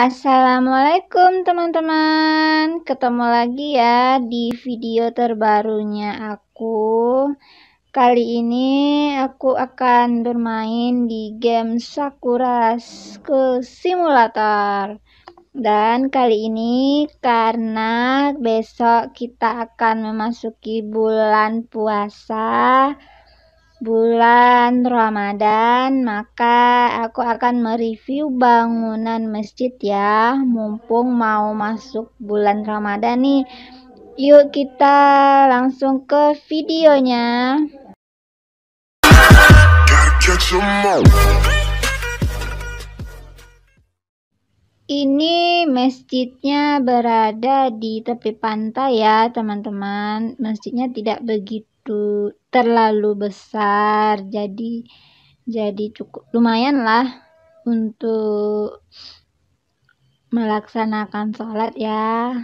Assalamualaikum teman-teman Ketemu lagi ya di video terbarunya aku Kali ini aku akan bermain di game Sakura School Simulator Dan kali ini karena besok kita akan memasuki bulan puasa bulan Ramadan, maka aku akan mereview bangunan masjid ya. Mumpung mau masuk bulan Ramadan nih. Yuk kita langsung ke videonya. Ini masjidnya berada di tepi pantai ya teman-teman. Masjidnya tidak begitu terlalu besar, jadi jadi cukup lumayan lah untuk melaksanakan sholat ya.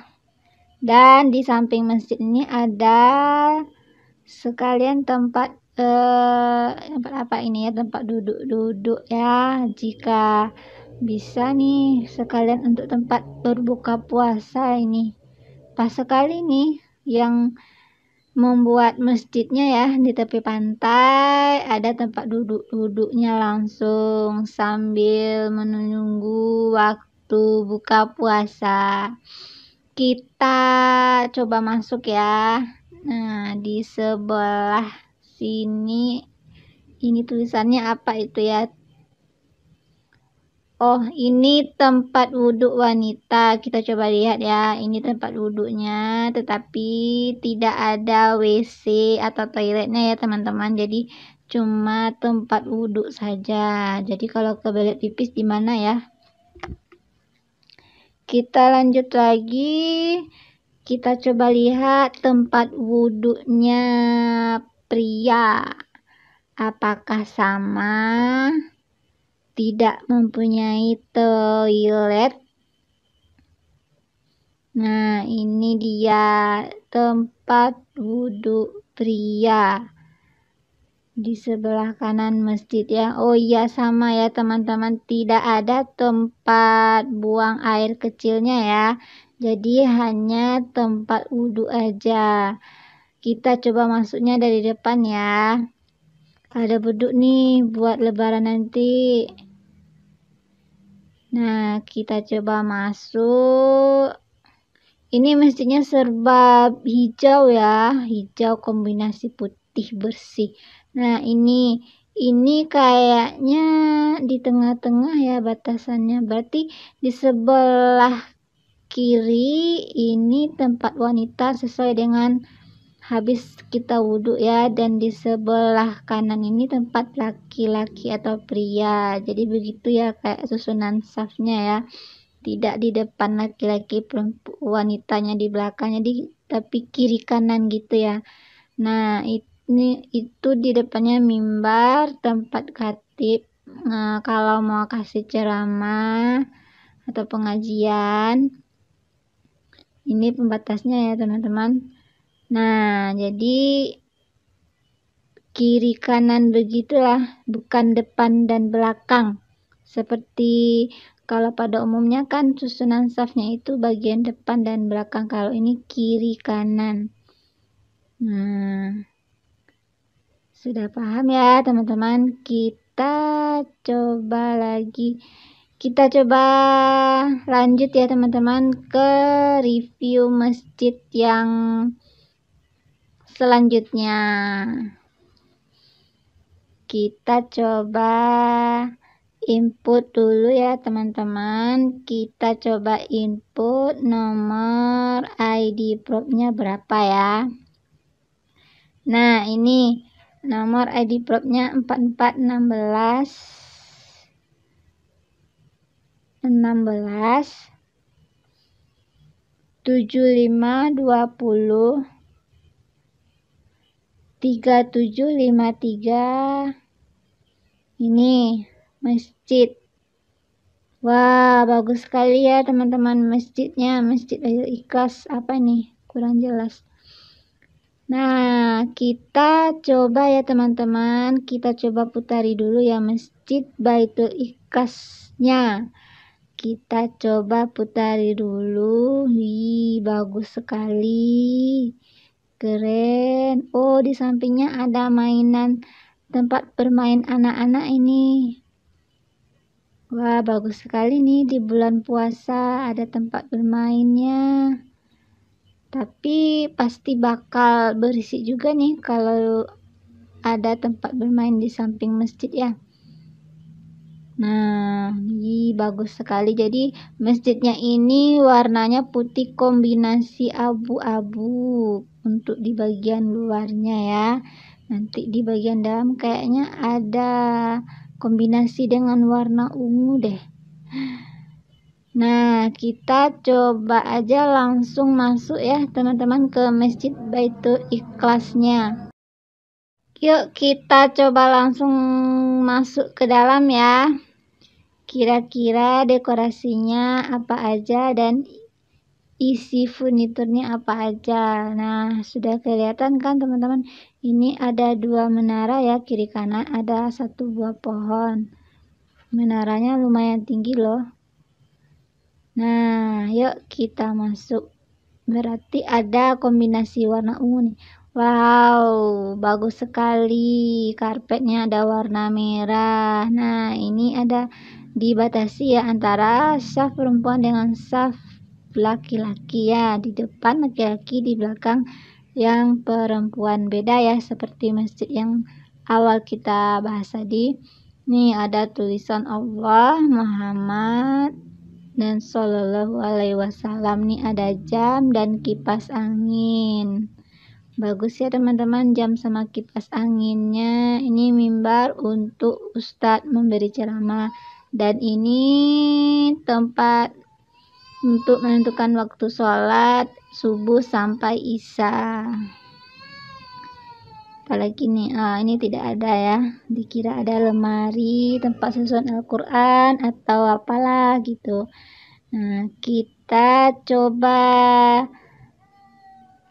Dan di samping masjid ini ada sekalian tempat eh, tempat apa ini ya tempat duduk-duduk ya jika bisa nih sekalian untuk tempat berbuka puasa ini pas sekali nih yang membuat masjidnya ya di tepi pantai ada tempat duduk-duduknya langsung sambil menunggu waktu buka puasa kita coba masuk ya nah di sebelah sini ini tulisannya apa itu ya Oh, ini tempat wuduk wanita. Kita coba lihat ya. Ini tempat wuduknya, tetapi tidak ada WC atau toiletnya ya, teman-teman. Jadi cuma tempat wuduk saja. Jadi kalau ke belet pipis di mana ya? Kita lanjut lagi. Kita coba lihat tempat wuduknya pria. Apakah sama? tidak mempunyai toilet. Nah, ini dia tempat wudhu pria di sebelah kanan masjid ya. Oh iya sama ya teman-teman, tidak ada tempat buang air kecilnya ya. Jadi hanya tempat wudhu aja. Kita coba masuknya dari depan ya. Ada beduk nih buat lebaran nanti. Nah, kita coba masuk. Ini mestinya serba hijau ya, hijau kombinasi putih bersih. Nah, ini ini kayaknya di tengah-tengah ya batasannya. Berarti di sebelah kiri ini tempat wanita sesuai dengan habis kita wudhu ya dan di sebelah kanan ini tempat laki-laki atau pria jadi begitu ya kayak susunan safnya ya tidak di depan laki-laki wanitanya di belakang jadi tapi kiri kanan gitu ya nah ini itu di depannya mimbar tempat khatib nah, kalau mau kasih ceramah atau pengajian ini pembatasnya ya teman-teman Nah, jadi kiri kanan begitulah, bukan depan dan belakang. Seperti kalau pada umumnya kan susunan safnya itu bagian depan dan belakang. Kalau ini kiri kanan. Nah, sudah paham ya teman-teman? Kita coba lagi. Kita coba lanjut ya teman-teman ke review masjid yang selanjutnya kita coba input dulu ya teman-teman kita coba input nomor ID nya berapa ya nah ini nomor ID probe-nya 4416 16 75 20 3753 ini masjid wah bagus sekali ya teman-teman masjidnya masjid Al Ikhlas apa nih kurang jelas nah kita coba ya teman-teman kita coba putari dulu ya masjid Baitul Ikhlasnya kita coba putari dulu hi bagus sekali Keren. Oh, di sampingnya ada mainan tempat bermain anak-anak ini. Wah, bagus sekali nih di bulan puasa ada tempat bermainnya. Tapi pasti bakal berisik juga nih kalau ada tempat bermain di samping masjid ya bagus sekali. Jadi masjidnya ini warnanya putih kombinasi abu-abu untuk di bagian luarnya ya. Nanti di bagian dalam kayaknya ada kombinasi dengan warna ungu deh. Nah, kita coba aja langsung masuk ya teman-teman ke Masjid Baitul Ikhlasnya. Yuk kita coba langsung masuk ke dalam ya. Kira-kira dekorasinya apa aja dan isi furniturnya apa aja. Nah, sudah kelihatan kan teman-teman? Ini ada dua menara ya, kiri kanan ada satu buah pohon. Menaranya lumayan tinggi loh. Nah, yuk kita masuk. Berarti ada kombinasi warna ungu nih. Wow, bagus sekali. Karpetnya ada warna merah. Nah, ini ada dibatasi ya antara saf perempuan dengan saf laki-laki ya di depan laki-laki di belakang yang perempuan beda ya seperti masjid yang awal kita bahas tadi nih ada tulisan Allah Muhammad dan Shallallahu Alaihi Wasallam nih ada jam dan kipas angin bagus ya teman-teman jam sama kipas anginnya ini mimbar untuk Ustadz memberi ceramah dan ini tempat untuk menentukan waktu sholat subuh sampai isya apalagi nih ah, ini tidak ada ya dikira ada lemari tempat susun Al-Quran atau apalah gitu nah kita coba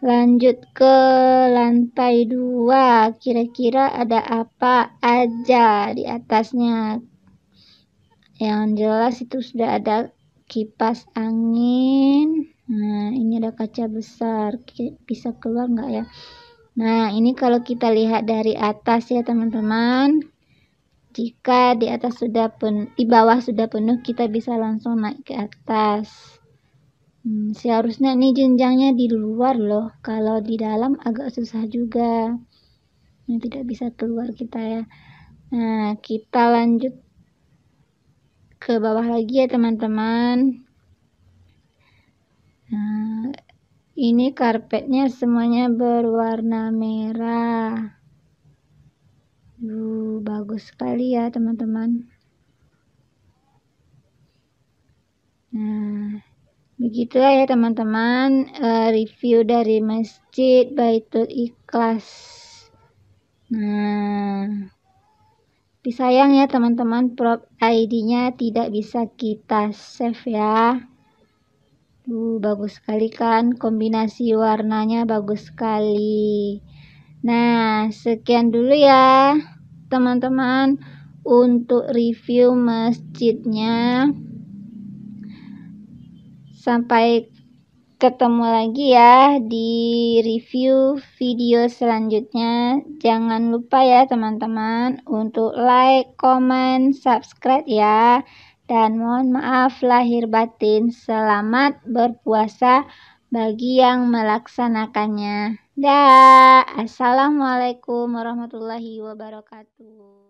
lanjut ke lantai dua kira-kira ada apa aja di atasnya yang jelas itu sudah ada kipas angin nah ini ada kaca besar bisa keluar nggak ya nah ini kalau kita lihat dari atas ya teman-teman jika di atas sudah pun di bawah sudah penuh kita bisa langsung naik ke atas hmm, seharusnya ini jenjangnya di luar loh kalau di dalam agak susah juga ini tidak bisa keluar kita ya nah kita lanjut ke bawah lagi ya teman-teman nah, ini karpetnya semuanya berwarna merah Duh, bagus sekali ya teman-teman nah Begitulah ya teman-teman uh, review dari Masjid Baitul Ikhlas. Nah, Disayang ya teman-teman prop ID-nya tidak bisa kita save ya. Duh, bagus sekali kan kombinasi warnanya bagus sekali. Nah, sekian dulu ya teman-teman untuk review masjidnya. Sampai Ketemu lagi ya di review video selanjutnya. Jangan lupa ya teman-teman untuk like, comment, subscribe ya. Dan mohon maaf lahir batin. Selamat berpuasa bagi yang melaksanakannya. Dah. Assalamualaikum warahmatullahi wabarakatuh.